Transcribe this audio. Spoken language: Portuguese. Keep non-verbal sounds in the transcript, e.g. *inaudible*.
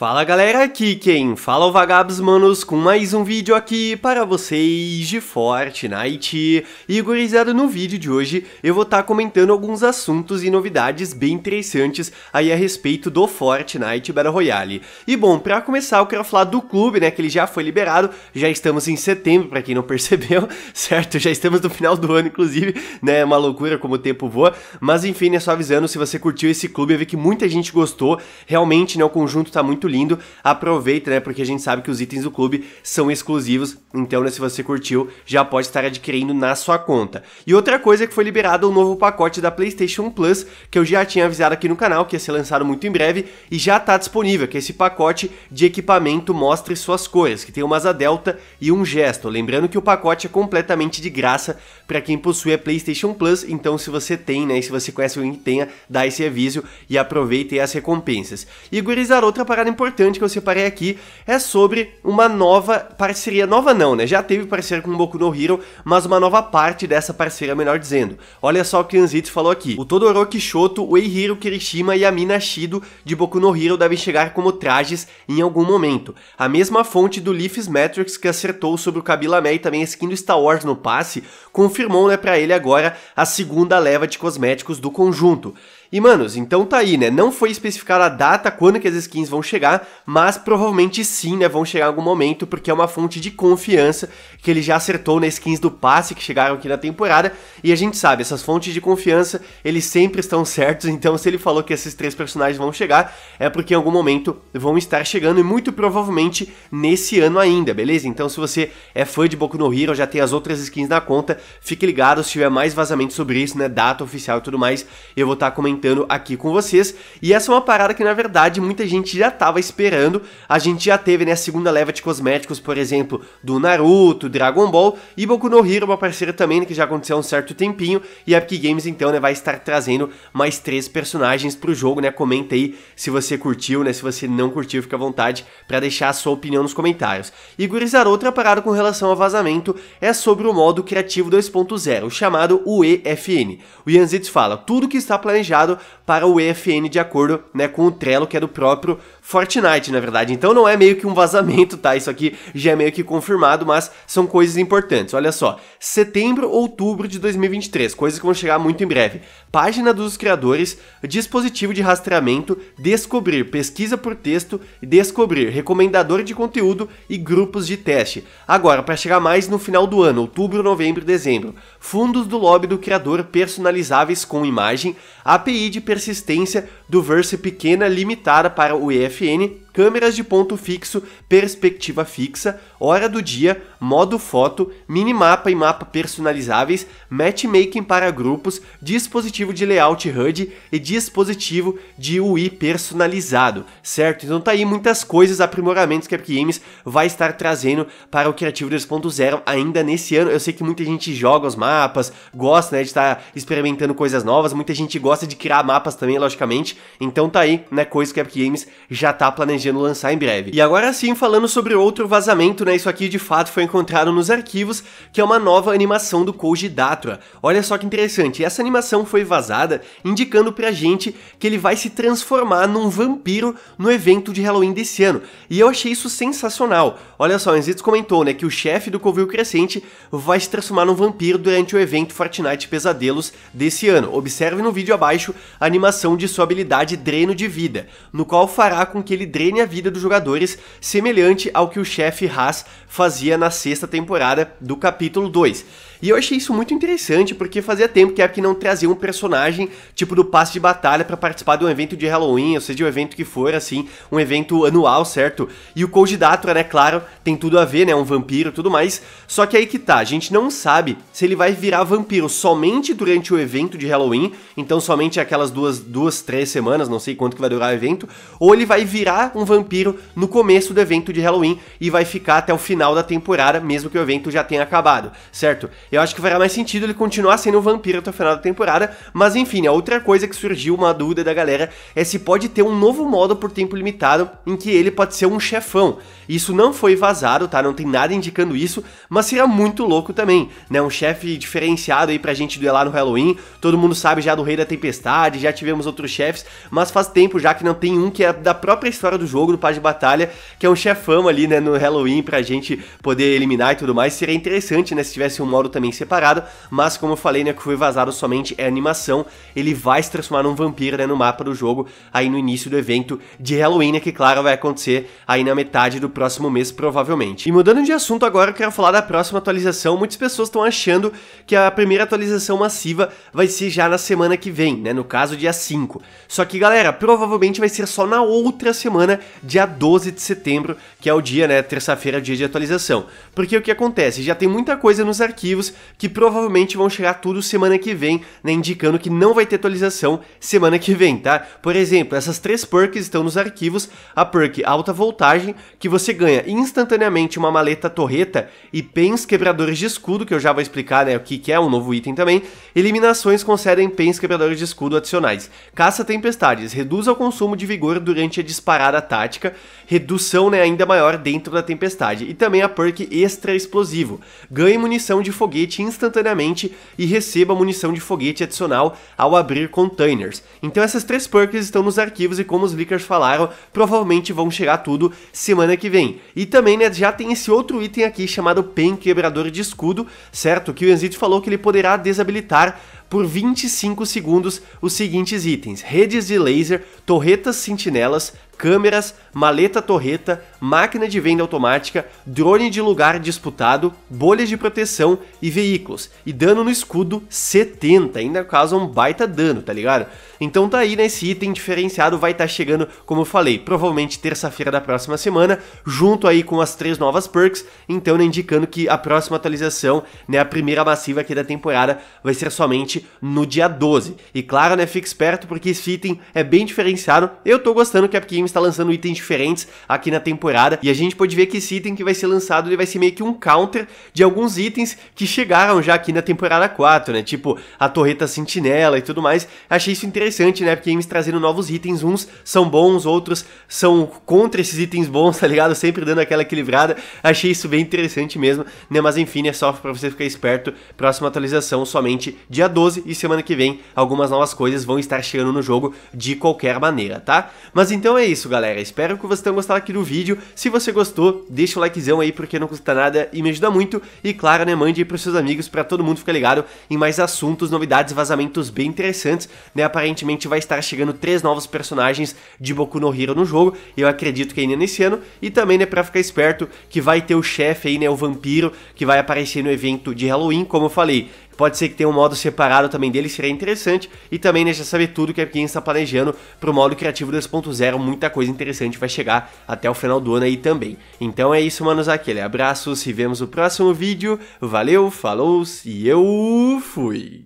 Fala galera, aqui quem fala é o Vagabos Manos com mais um vídeo aqui para vocês de Fortnite. E gurizada, no vídeo de hoje eu vou estar tá comentando alguns assuntos e novidades bem interessantes aí a respeito do Fortnite Battle Royale. E bom, para começar eu quero falar do clube, né, que ele já foi liberado, já estamos em setembro para quem não *laughs* percebeu, certo? Já estamos no final do ano inclusive, né, é uma loucura como o tempo voa, mas enfim, né, só avisando, se você curtiu esse clube, eu vi que muita gente gostou, realmente, né, o conjunto tá muito lindo. Aproveita, né? Porque a gente sabe que os itens do clube são exclusivos. Então, né, se você curtiu, já pode estar adquirindo na sua conta. E outra coisa é que foi liberado o um novo pacote da PlayStation Plus, que eu já tinha avisado aqui no canal, que ia ser lançado muito em breve, e já está disponível, que é esse pacote de equipamento mostre suas cores, que tem uma asa delta e um gesto. Lembrando que o pacote é completamente de graça para quem possui a PlayStation Plus, então se você tem, né, e se você conhece alguém que tenha, dá esse aviso e aproveite as recompensas. E gurizar outra parada importante importante que eu separei aqui é sobre uma nova parceria, nova não, né? Já teve parceria com o Boku no Hero, mas uma nova parte dessa parceria, melhor dizendo. Olha só o que Anzitsu falou aqui. O Todoroki Shoto, o Eihiro Kirishima e a Mina Shido de Boku no Hero devem chegar como trajes em algum momento. A mesma fonte do Leaf's Metrics que acertou sobre o Kabila Mei também a skin do Star Wars no passe, confirmou né, para ele agora a segunda leva de cosméticos do conjunto. E, manos, então tá aí, né? Não foi especificada a data quando que as skins vão chegar, mas provavelmente sim, né? Vão chegar em algum momento, porque é uma fonte de confiança que ele já acertou nas né? skins do passe que chegaram aqui na temporada. E a gente sabe, essas fontes de confiança, eles sempre estão certos, *laughs* então se ele falou que esses três personagens vão chegar, é porque em algum momento vão estar chegando e muito provavelmente nesse ano ainda, beleza? Então se você é fã de Boku no Hero, já tem as outras skins na conta, fique ligado se tiver mais vazamento sobre isso, né? Data oficial e tudo mais, eu vou estar tá comentando comentando aqui com vocês. E essa é uma parada que, na verdade, muita gente já estava esperando. A gente já teve, né, a segunda leva de cosméticos, por exemplo, do Naruto, Dragon Ball e Boku no Hero, uma parceira também, né, que já aconteceu há um certo tempinho. E a Epic Games, então, né, vai estar trazendo mais três personagens pro jogo, né? Comenta aí se você curtiu, né? Se você não curtiu, fica à vontade para deixar a sua opinião nos comentários. E gurizar outra parada com relação ao vazamento é sobre o modo criativo 2.0, chamado UEFN. O Yanzitz fala: tudo que está planejado para o EFN de acordo né, com o Trello, que é do próprio Fortnite, na verdade. Então não é meio que um vazamento, tá? Isso aqui já é meio que confirmado, mas são coisas importantes. Olha só, setembro, outubro de 2023, coisas que vão chegar muito em breve. Página dos criadores, dispositivo de rastreamento, descobrir, pesquisa por texto, descobrir, recomendador de conteúdo e grupos de teste. Agora, para chegar mais no final do ano, outubro, novembro dezembro, fundos do lobby do criador personalizáveis com imagem, API e de persistência do Verse pequena limitada para o EFN, câmeras de ponto fixo, perspectiva fixa, hora do dia, modo foto, minimapa e mapa personalizáveis, matchmaking para grupos, dispositivo de layout HUD e dispositivo de UI personalizado, certo? Então tá aí muitas coisas, aprimoramentos que a Games vai estar trazendo para o Criativo 2.0 ainda nesse ano. Eu sei que muita gente joga os mapas, gosta né, de estar experimentando coisas novas, muita gente gosta de criar mapas também, logicamente, então tá aí, né, coisa que a Epic Games já tá planejando lançar em breve. E agora sim, falando sobre outro vazamento, né, isso aqui de fato foi encontrado nos arquivos, que é uma nova animação do Koji Datura. Olha só que interessante, essa animação foi vazada indicando pra gente que ele vai se transformar num vampiro no evento de Halloween desse ano. E eu achei isso sensacional. Olha só, o Enzitos comentou, né, que o chefe do Covil Crescente vai se transformar num vampiro durante o evento Fortnite Pesadelos desse ano. Observe no vídeo abaixo a animação de sua habilidade unidade Dreno de Vida, no qual fará com que ele drene a vida dos jogadores, semelhante ao que o chefe Haas fazia na sexta temporada do capítulo 2. E eu achei isso muito interessante, porque fazia tempo que a Epic não trazia um personagem tipo do passe de batalha para participar de um evento de Halloween, ou seja, de um evento que for, assim, um evento anual, certo? E o Cold Datra, né, claro, tem tudo a ver, né, um vampiro tudo mais. Só que aí que tá, a gente não sabe se ele vai virar vampiro somente durante o evento de Halloween, então somente aquelas duas, duas, três semanas, não sei quanto que vai durar o evento, ou ele vai virar um vampiro no começo do evento de Halloween e vai ficar até o final da temporada, mesmo que o evento já tenha acabado, certo? Eu acho que fará mais sentido ele continuar sendo um vampiro até o final da temporada. Mas enfim, a outra coisa que surgiu, uma dúvida da galera, é se pode ter um novo modo por tempo limitado em que ele pode ser um chefão. Isso não foi vazado, tá? Não tem nada indicando isso, mas seria muito louco também, né? Um chefe diferenciado aí pra gente duelar no Halloween. Todo mundo sabe já do Rei da Tempestade, já tivemos outros chefes, mas faz tempo já que não tem um que é da própria história do jogo, do Paz de Batalha, que é um chefão ali, né, no Halloween pra gente poder eliminar e tudo mais. Seria interessante, né, se tivesse um modo também também separado, mas como eu falei, né, que foi vazado somente é animação, ele vai se transformar num vampiro, né, no mapa do jogo, aí no início do evento de Halloween, né, que claro, vai acontecer aí na metade do próximo mês, provavelmente. E mudando de assunto agora, eu quero falar da próxima atualização, muitas pessoas estão achando que a primeira atualização massiva vai ser já na semana que vem, né, no caso dia 5. Só que galera, provavelmente vai ser só na outra semana, dia 12 de setembro, que é o dia, né, terça-feira, dia de atualização. Porque o que acontece? Já tem muita coisa nos arquivos que provavelmente vão chegar tudo semana que vem, né, indicando que não vai ter atualização semana que vem, tá? Por exemplo, essas três perks estão nos arquivos, a perk alta voltagem, que você ganha instantaneamente uma maleta torreta e pens quebradores de escudo, que eu já vou explicar, né, o que, que é um novo item também, eliminações concedem pens quebradores de escudo adicionais, caça tempestades, reduz o consumo de vigor durante a disparada tática, redução, né, ainda maior dentro da tempestade, e também a perk extra explosivo, ganhe munição de foguete foguete instantaneamente e receba munição de foguete adicional ao abrir containers. Então essas três perks estão nos arquivos e como os leakers falaram, provavelmente vão chegar tudo semana que vem. E também né, já tem esse outro item aqui chamado Pen Quebrador de Escudo, certo? Que o Enzito falou que ele poderá desabilitar por 25 segundos os seguintes itens: redes de laser, torretas sentinelas, câmeras, maleta torreta, máquina de venda automática, drone de lugar disputado, bolhas de proteção e veículos. E dano no escudo 70, ainda causa um baita dano, tá ligado? Então tá aí nesse né, item diferenciado, vai estar tá chegando, como eu falei, provavelmente terça-feira da próxima semana, junto aí com as três novas perks, então né, indicando que a próxima atualização, né, a primeira massiva aqui da temporada, vai ser somente no dia 12. E claro, né, fique esperto porque esse item é bem diferenciado. Eu tô gostando que a Epic Games tá lançando itens diferentes aqui na temporada e a gente pode ver que esse item que vai ser lançado, ele vai ser meio que um counter de alguns itens que chegaram já aqui na temporada 4, né? Tipo a torreta sentinela e tudo mais. Achei isso interessante, né? Porque games trazendo novos itens, uns são bons, outros são contra esses itens bons, *laughs* tá ligado? Sempre dando aquela equilibrada. Achei isso bem interessante mesmo, né? Mas enfim, é só para você ficar esperto. Próxima atualização somente dia 12 12 e semana que vem algumas novas coisas vão estar chegando no jogo de qualquer maneira, tá? Mas então é isso, galera. Espero que vocês tenham gostado aqui do vídeo. Se você gostou, deixa o likezão aí porque não custa nada e me ajuda muito. E claro, né, mande aí pros seus amigos para todo mundo ficar ligado em mais assuntos, novidades, vazamentos bem interessantes, né? Aparentemente vai estar chegando três novos personagens de Boku no Hero no jogo, eu acredito que ainda nesse ano, e também, né, pra ficar esperto que vai ter o chefe aí, né, o vampiro, que vai aparecer no evento de Halloween, como eu falei, Pode ser que tenha um modo separado também dele, seria interessante. E também, deixa já saber tudo que a Epic está planejando para o modo criativo 2.0. Muita coisa interessante vai chegar até o final do ano aí também. Então é isso, manos. Aquele abraço. Se vemos no próximo vídeo. Valeu, falou e eu fui.